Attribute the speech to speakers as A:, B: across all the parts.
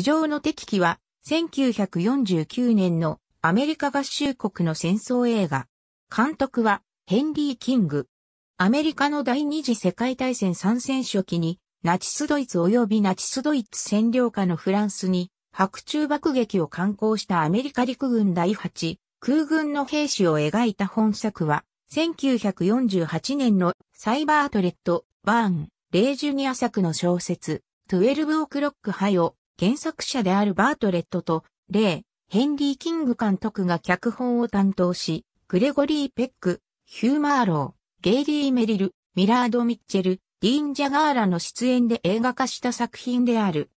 A: 頭上の敵機は、1949年のアメリカ合衆国の戦争映画。監督はヘンリー・キング。アメリカの第二次世界大戦参戦初期に、ナチスドイツ及びナチスドイツ占領下のフランスに、白昼爆撃を敢行したアメリカ陸軍第8空軍の兵士を描いた本作は、1948年のサイバートレット・バーン・レイジュニア作の小説、12オクロックハイを原作者であるバートレットと、レイ、ヘンリー・キング監督が脚本を担当し、グレゴリー・ペック、ヒュー・マーロー、ゲイリー・メリル、ミラード・ミッチェル、ディーン・ジャガーラの出演で映画化した作品である。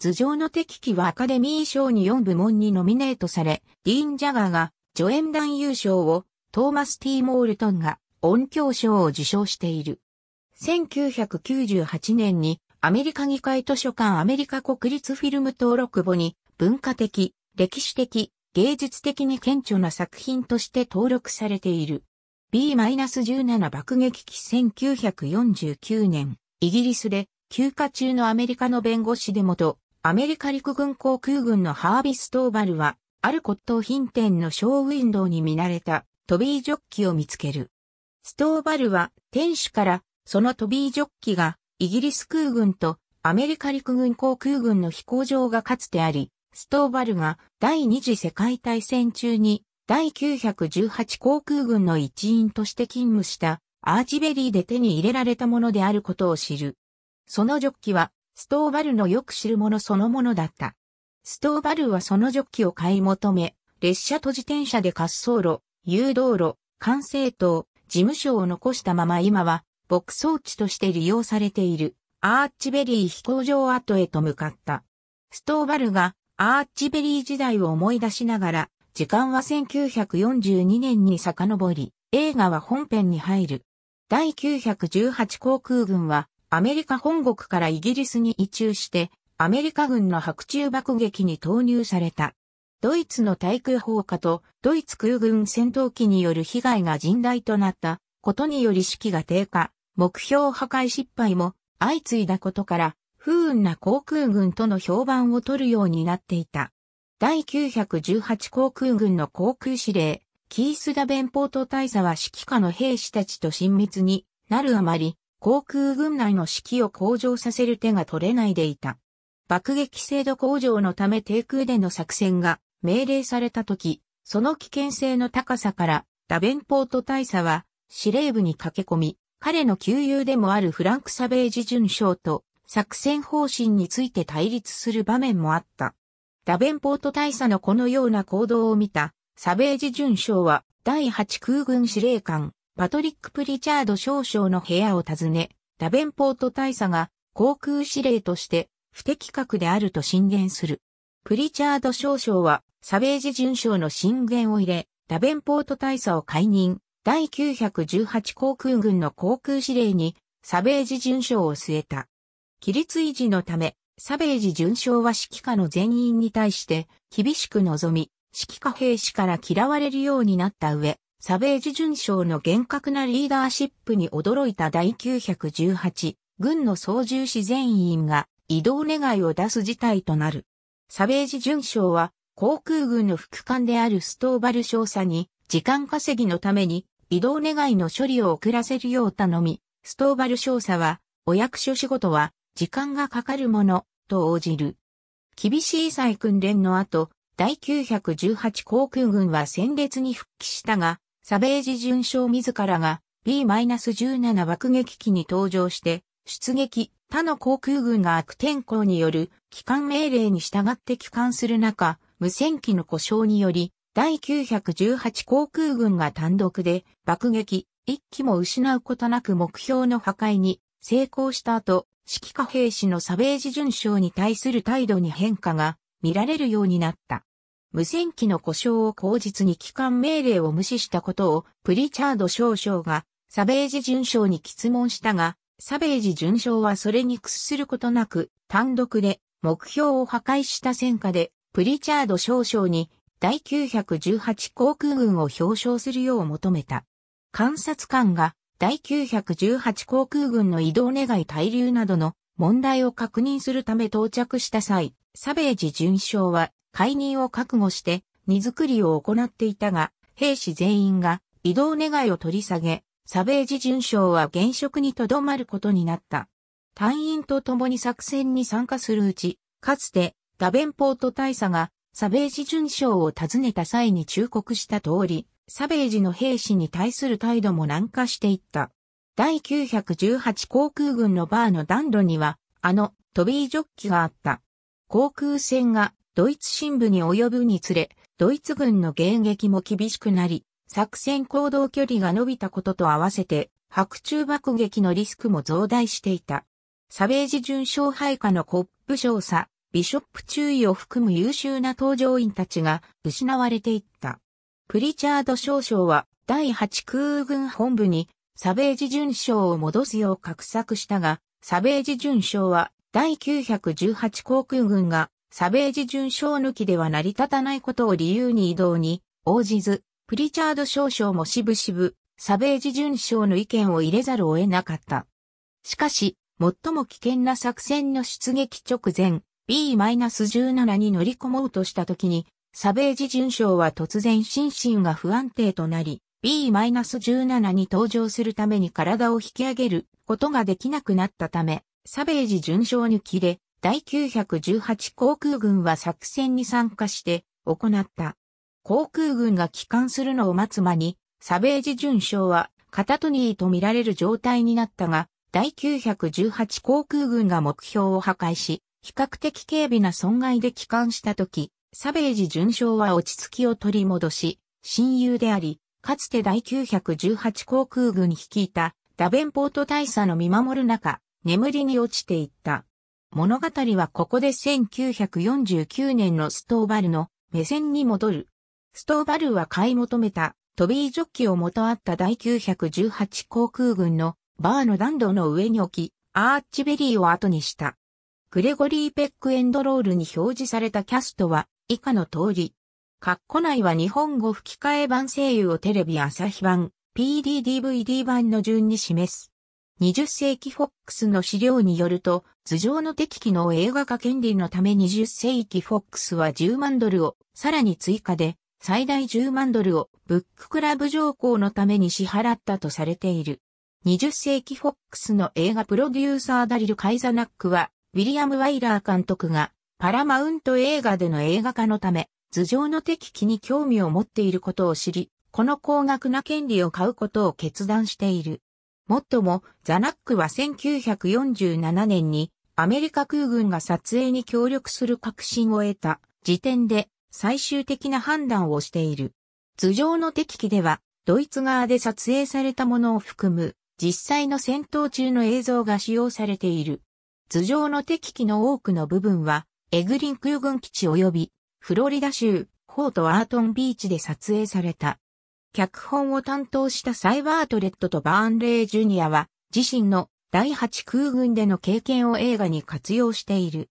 A: 頭上の敵機はアカデミー賞に4部門にノミネートされ、ディーン・ジャガーが助演男優賞をトーマス・ティー・モールトンが音響賞を受賞している。1998年にアメリカ議会図書館アメリカ国立フィルム登録簿に文化的、歴史的、芸術的に顕著な作品として登録されている。B-17 爆撃機1949年、イギリスで休暇中のアメリカの弁護士で元、アメリカ陸軍航空軍のハービス・トーバルは、ある骨董品店のショーウィンドウに見慣れたトビージョッキを見つける。ストーバルは店主からそのトビージョッキがイギリス空軍とアメリカ陸軍航空軍の飛行場がかつてあり、ストーバルが第二次世界大戦中に第918航空軍の一員として勤務したアーチベリーで手に入れられたものであることを知る。そのジョッキはストーバルのよく知るものそのものだった。ストーバルはそのジョッキを買い求め、列車と自転車で滑走路、誘導路、管制塔、事務所を残したまま今は牧草地として利用されているアーチベリー飛行場跡へと向かった。ストーバルがアーチベリー時代を思い出しながら、時間は1942年に遡り、映画は本編に入る。第918航空軍はアメリカ本国からイギリスに移駐して、アメリカ軍の白昼爆撃に投入された。ドイツの対空砲火とドイツ空軍戦闘機による被害が甚大となったことにより士気が低下、目標破壊失敗も相次いだことから、不運な航空軍との評判を取るようになっていた。第918航空軍の航空司令、キースダベンポート大佐は指揮下の兵士たちと親密になるあまり、航空軍内の士気を向上させる手が取れないでいた。爆撃精度向上のため低空での作戦が命令された時、その危険性の高さから、ダベンポート大佐は司令部に駆け込み、彼の旧友でもあるフランク・サベージ准将と作戦方針について対立する場面もあった。ダベンポート大佐のこのような行動を見た、サベージ准将は第8空軍司令官、パトリック・プリチャード少将の部屋を訪ね、ダベンポート大佐が航空司令として不適格であると進言する。プリチャード少将はサベージ准将の進言を入れ、ダベンポート大佐を解任、第918航空軍の航空司令にサベージ准将を据えた。規律維持のため、サベージ准将は指揮下の全員に対して厳しく望み、指揮下兵士から嫌われるようになった上、サベージ准将の厳格なリーダーシップに驚いた第918軍の操縦士全員が移動願いを出す事態となる。サベージ准将は航空軍の副官であるストーバル少佐に時間稼ぎのために移動願いの処理を遅らせるよう頼み、ストーバル少佐は、お役所仕事は、時間がかかるもの、と応じる。厳しい再訓練の後、第918航空軍は戦列に復帰したが、サベージ巡将自らが B-17 爆撃機に登場して、出撃、他の航空軍が悪天候による帰還命令に従って帰還する中、無線機の故障により、第918航空軍が単独で爆撃、一機も失うことなく目標の破壊に成功した後、指揮下兵士のサベージ巡将に対する態度に変化が見られるようになった。無線機の故障を口実に機関命令を無視したことをプリチャード少将がサベージ巡将に質問したが、サベージ巡将はそれに屈することなく単独で目標を破壊した戦果でプリチャード少将に第918航空軍を表彰するよう求めた。監察官が第918航空軍の移動願い滞留などの問題を確認するため到着した際、サベージ准将は解任を覚悟して荷造りを行っていたが、兵士全員が移動願いを取り下げ、サベージ准将は現職にとどまることになった。隊員と共に作戦に参加するうち、かつてダベンポート大佐がサベージ巡将を訪ねた際に忠告した通り、サベージの兵士に対する態度も軟化していった。第918航空軍のバーの暖炉には、あの、トビージョッキがあった。航空戦がドイツ新部に及ぶにつれ、ドイツ軍の迎撃も厳しくなり、作戦行動距離が伸びたことと合わせて、白昼爆撃のリスクも増大していた。サベージ巡将配下のコップ少佐、ビショップ注意を含む優秀な搭乗員たちが失われていった。プリチャード少将は第8空軍本部にサベージ巡将を戻すよう画策したが、サベージ巡将は第918航空軍がサベージ巡将抜きでは成り立たないことを理由に移動に応じず、プリチャード少将もしぶしぶサベージ巡将の意見を入れざるを得なかった。しかし、最も危険な作戦の出撃直前、B-17 に乗り込もうとした時に、サベージ准将は突然心身が不安定となり、B-17 に登場するために体を引き上げることができなくなったため、サベージ准将に切れ、第918航空軍は作戦に参加して行った。航空軍が帰還するのを待つ間に、サベージ准将はカタトニーと見られる状態になったが、第918航空軍が目標を破壊し、比較的軽微な損害で帰還した時、サベージ順将は落ち着きを取り戻し、親友であり、かつて第918航空軍率いたダベンポート大佐の見守る中、眠りに落ちていった。物語はここで1949年のストーバルの目線に戻る。ストーバルは買い求めたトビージョッキを元あった第918航空軍のバーの暖炉の上に置き、アーチベリーを後にした。グレゴリー・ペック・エンドロールに表示されたキャストは以下の通り。括弧内は日本語吹き替え版声優をテレビ朝日版、PDDVD 版の順に示す。20世紀フォックスの資料によると、頭上の敵機の映画化権利のため20世紀フォックスは10万ドルを、さらに追加で、最大10万ドルを、ブッククラブ条項のために支払ったとされている。20世紀フォックスの映画プロデューサーダリル・カイザナックは、ウィリアム・ワイラー監督が、パラマウント映画での映画化のため、頭上の敵機に興味を持っていることを知り、この高額な権利を買うことを決断している。もっとも、ザナックは1947年に、アメリカ空軍が撮影に協力する確信を得た時点で、最終的な判断をしている。頭上の敵機では、ドイツ側で撮影されたものを含む、実際の戦闘中の映像が使用されている。頭上の敵機の多くの部分は、エグリン空軍基地及び、フロリダ州、フォートアートンビーチで撮影された。脚本を担当したサイバートレットとバーンレイ・ジュニアは、自身の第8空軍での経験を映画に活用している。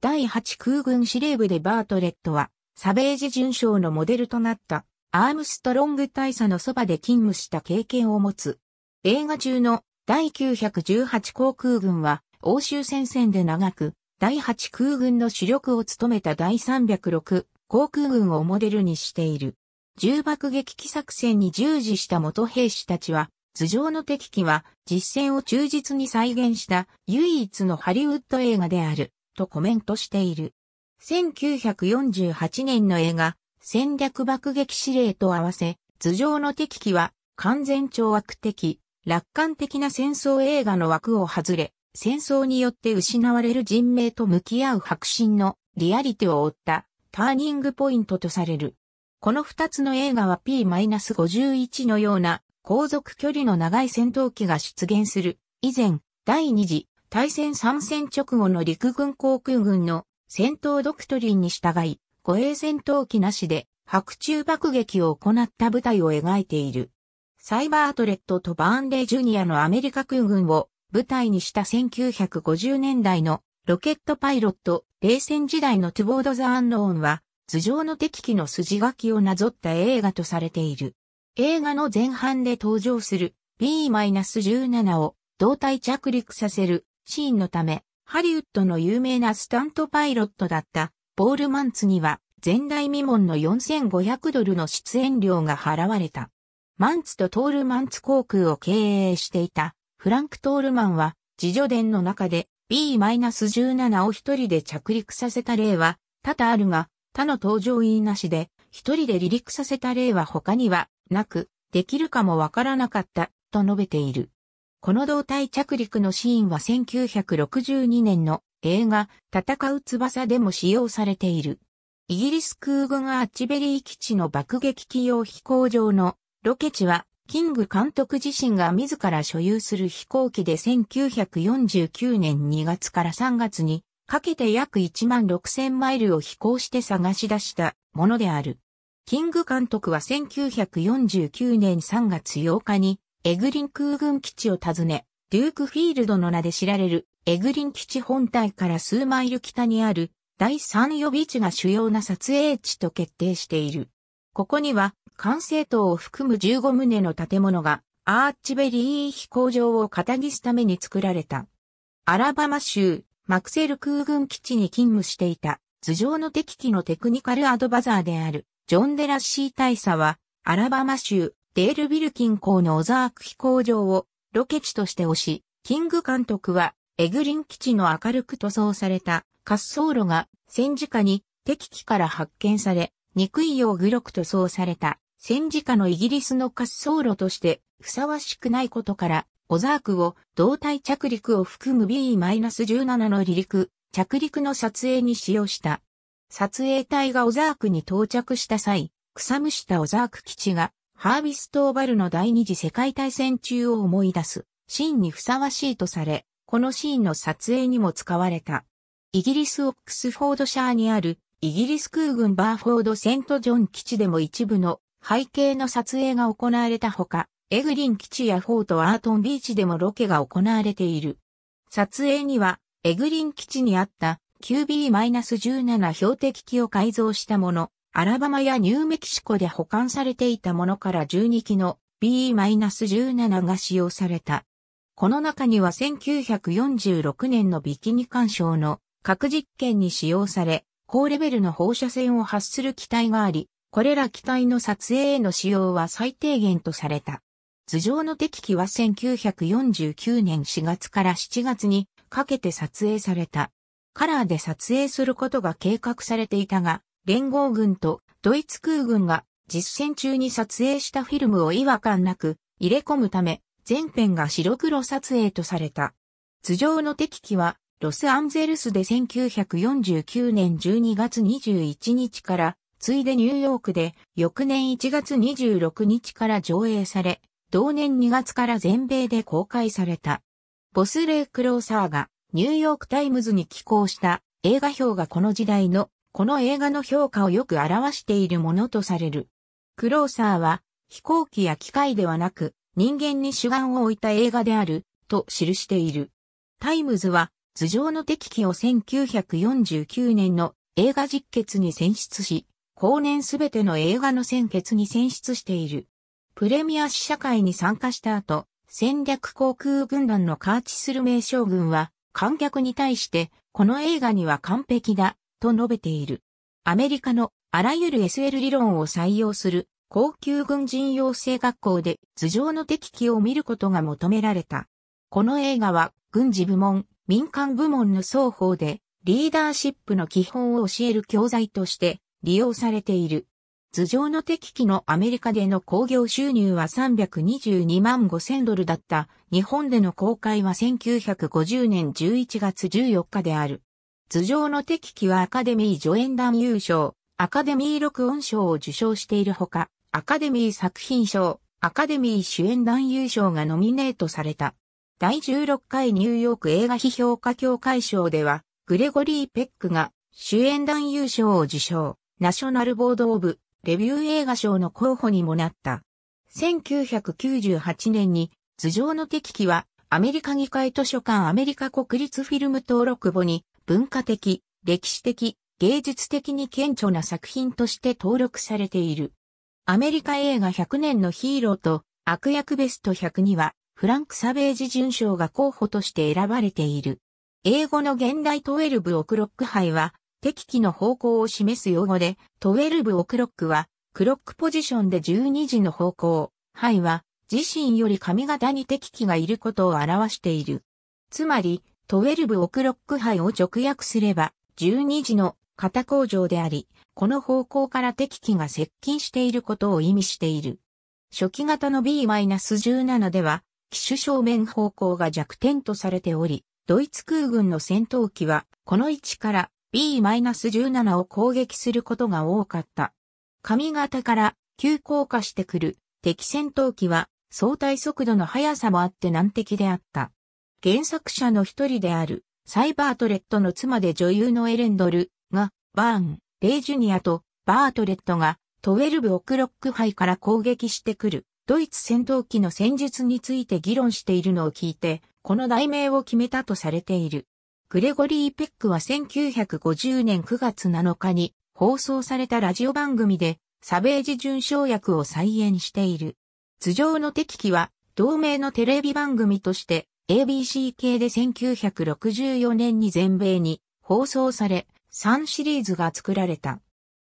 A: 第8空軍司令部でバートレットは、サベージ准将のモデルとなった、アームストロング大佐のそばで勤務した経験を持つ。映画中の第918航空軍は、欧州戦線で長く、第8空軍の主力を務めた第306航空軍をモデルにしている。重爆撃機作戦に従事した元兵士たちは、頭上の敵機は実戦を忠実に再現した唯一のハリウッド映画であるとコメントしている。1948年の映画戦略爆撃指令と合わせ頭上の敵機は完全懲悪的、楽観的な戦争映画の枠を外れ戦争によって失われる人命と向き合う白真のリアリティを追ったターニングポイントとされる。この二つの映画は P-51 のような航続距離の長い戦闘機が出現する。以前、第二次大戦参戦直後の陸軍航空軍の戦闘ドクトリンに従い、護衛戦闘機なしで白昼爆撃を行った部隊を描いている。サイバートレットとバーンレイジュニアのアメリカ空軍を舞台にした1950年代のロケットパイロット、冷戦時代のトゥボード・ザ・アンノーンは、頭上の敵機の筋書きをなぞった映画とされている。映画の前半で登場する B-17 を胴体着陸させるシーンのため、ハリウッドの有名なスタントパイロットだったボールマンツには前代未聞の4500ドルの出演料が払われた。マンツとトールマンツ航空を経営していたフランク・トールマンは、自助伝の中で B-17 を一人で着陸させた例は多々あるが、他の搭乗員なしで一人で離陸させた例は他にはなく、できるかもわからなかったと述べている。この胴体着陸のシーンは1962年の映画戦う翼でも使用されている。イギリス空軍アッチベリー基地の爆撃機用飛行場のロケ地はキング監督自身が自ら所有する飛行機で1949年2月から3月にかけて約1万6000マイルを飛行して探し出したものである。キング監督は1949年3月8日にエグリン空軍基地を訪ね、デュークフィールドの名で知られるエグリン基地本体から数マイル北にある第3予備地が主要な撮影地と決定している。ここには管制塔を含む15棟の建物がアーチベリー飛行場を片岸すために作られた。アラバマ州マクセル空軍基地に勤務していた頭上の敵機のテクニカルアドバザーであるジョン・デラッシー大佐はアラバマ州デールビル近郊のオザーク飛行場をロケ地として推し、キング監督はエグリン基地の明るく塗装された滑走路が戦時下に敵機から発見され、憎いようグロク塗装された戦時下のイギリスの滑走路としてふさわしくないことから、オザークを胴体着陸を含む B-17 の離陸、着陸の撮影に使用した。撮影隊がオザークに到着した際、草むしたオザーク基地が、ハービストーバルの第二次世界大戦中を思い出す、シーンにふさわしいとされ、このシーンの撮影にも使われた。イギリスオックスフォードシャーにある、イギリス空軍バーフォードセントジョン基地でも一部の背景の撮影が行われたほか、エグリン基地やフォートアートンビーチでもロケが行われている。撮影には、エグリン基地にあった QB-17 標的機を改造したもの、アラバマやニューメキシコで保管されていたものから12機の B-17 が使用された。この中には1946年のビキニ干渉の核実験に使用され、高レベルの放射線を発する機体があり、これら機体の撮影への使用は最低限とされた。頭上の敵機は1949年4月から7月にかけて撮影された。カラーで撮影することが計画されていたが、連合軍とドイツ空軍が実戦中に撮影したフィルムを違和感なく入れ込むため、全編が白黒撮影とされた。頭上の敵機はロスアンゼルスで1949年12月21日からついでニューヨークで翌年1月26日から上映され、同年2月から全米で公開された。ボス・レイ・クローサーがニューヨーク・タイムズに寄稿した映画表がこの時代のこの映画の評価をよく表しているものとされる。クローサーは飛行機や機械ではなく人間に主眼を置いた映画であると記している。タイムズは頭上の敵機を1949年の映画実決に選出し、後年すべての映画の選決に選出している。プレミア試写会に参加した後、戦略航空軍団のカーチする名将軍は、観客に対して、この映画には完璧だ、と述べている。アメリカのあらゆる SL 理論を採用する高級軍人養成学校で頭上の敵機を見ることが求められた。この映画は軍事部門、民間部門の双方でリーダーシップの基本を教える教材として利用されている。頭上の敵機のアメリカでの興行収入は322万5千ドルだった。日本での公開は1950年11月14日である。頭上の敵機はアカデミー助演団優勝、アカデミー録音賞を受賞しているほか、アカデミー作品賞、アカデミー主演団優勝がノミネートされた。第16回ニューヨーク映画批評家協会賞では、グレゴリー・ペックが主演団優勝を受賞。ナショナルボードオブレビュー映画賞の候補にもなった。1998年に頭上の敵機はアメリカ議会図書館アメリカ国立フィルム登録簿に文化的、歴史的、芸術的に顕著な作品として登録されている。アメリカ映画100年のヒーローと悪役ベスト100にはフランク・サベージ順賞が候補として選ばれている。英語の現代12オクロック杯は敵機の方向を示す用語で、12オクロックは、クロックポジションで12時の方向、ハイは、自身より髪型に敵機がいることを表している。つまり、12オクロックイを直訳すれば、12時の型工場であり、この方向から敵機が接近していることを意味している。初期型の B-17 では、機種正面方向が弱点とされており、ドイツ空軍の戦闘機は、この位置から B-17 を攻撃することが多かった。髪型から急降下してくる敵戦闘機は相対速度の速さもあって難敵であった。原作者の一人であるサイバートレットの妻で女優のエレンドルがバーン、レイジュニアとバートレットが12オクロック杯から攻撃してくるドイツ戦闘機の戦術について議論しているのを聞いて、この題名を決めたとされている。グレゴリー・ペックは1950年9月7日に放送されたラジオ番組でサベージ準賞役を再演している。頭上の敵機は同名のテレビ番組として ABC 系で1964年に全米に放送され3シリーズが作られた。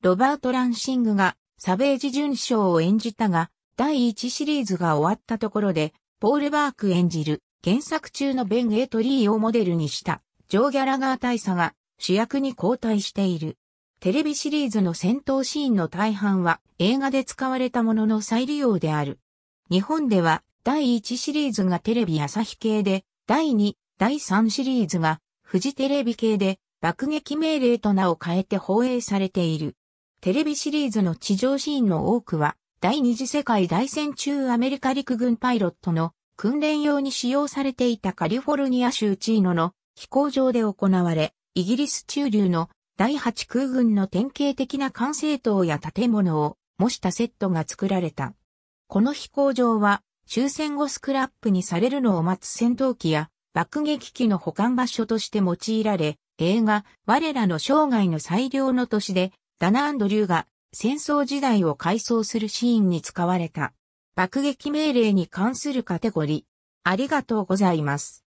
A: ロバート・ランシングがサベージ準賞を演じたが第1シリーズが終わったところでポール・バーク演じる原作中のベン・エトリーをモデルにしたジョー・ギャラガー大佐が主役に交代している。テレビシリーズの戦闘シーンの大半は映画で使われたものの再利用である。日本では第1シリーズがテレビ朝日系で、第2、第3シリーズがフジテレビ系で爆撃命令と名を変えて放映されている。テレビシリーズの地上シーンの多くは第二次世界大戦中アメリカ陸軍パイロットの訓練用に使用されていたカリフォルニア州チーノの飛行場で行われ、イギリス中流の第8空軍の典型的な管制塔や建物を模したセットが作られた。この飛行場は終戦後スクラップにされるのを待つ戦闘機や爆撃機の保管場所として用いられ、映画、我らの生涯の最良の年で、ダナ・アンドリューが戦争時代を回想するシーンに使われた。爆撃命令に関するカテゴリー。ありがとうございます。